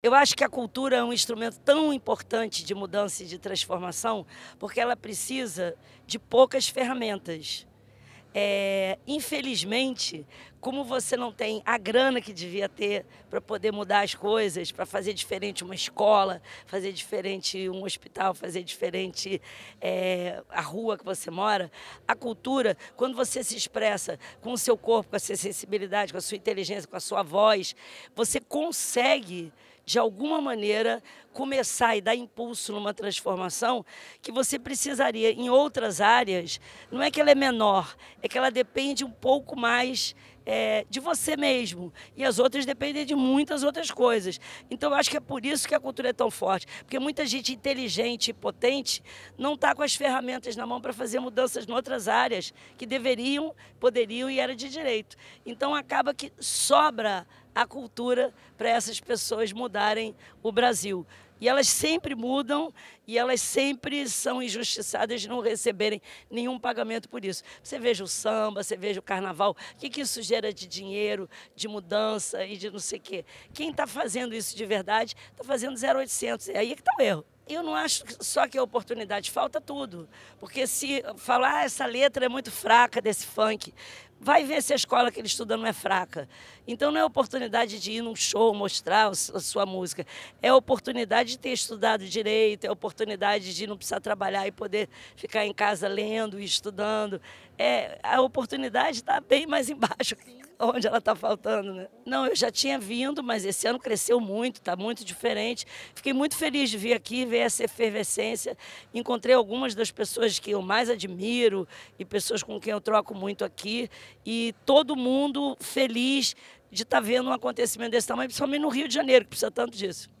Eu acho que a cultura é um instrumento tão importante de mudança e de transformação, porque ela precisa de poucas ferramentas. É, infelizmente, como você não tem a grana que devia ter para poder mudar as coisas, para fazer diferente uma escola, fazer diferente um hospital, fazer diferente é, a rua que você mora, a cultura, quando você se expressa com o seu corpo, com a sua sensibilidade, com a sua inteligência, com a sua voz, você consegue de alguma maneira, começar e dar impulso numa transformação que você precisaria em outras áreas, não é que ela é menor, é que ela depende um pouco mais é, de você mesmo. E as outras dependem de muitas outras coisas. Então, eu acho que é por isso que a cultura é tão forte. Porque muita gente inteligente e potente não está com as ferramentas na mão para fazer mudanças em outras áreas que deveriam, poderiam e era de direito. Então, acaba que sobra a cultura para essas pessoas mudarem o Brasil. E elas sempre mudam e elas sempre são injustiçadas de não receberem nenhum pagamento por isso. Você veja o samba, você veja o carnaval, o que, que isso gera de dinheiro, de mudança e de não sei o quê. Quem está fazendo isso de verdade está fazendo 0800. É aí que está o erro eu não acho só que a oportunidade, falta tudo. Porque se falar ah, essa letra é muito fraca desse funk, vai ver se a escola que ele estuda não é fraca. Então não é oportunidade de ir num show mostrar a sua música, é oportunidade de ter estudado direito, é oportunidade de não precisar trabalhar e poder ficar em casa lendo e estudando. É, a oportunidade está bem mais embaixo onde ela está faltando, né? Não, eu já tinha vindo, mas esse ano cresceu muito, está muito diferente. Fiquei muito feliz de vir aqui, ver essa efervescência. Encontrei algumas das pessoas que eu mais admiro e pessoas com quem eu troco muito aqui. E todo mundo feliz de estar tá vendo um acontecimento desse tamanho, principalmente no Rio de Janeiro, que precisa tanto disso.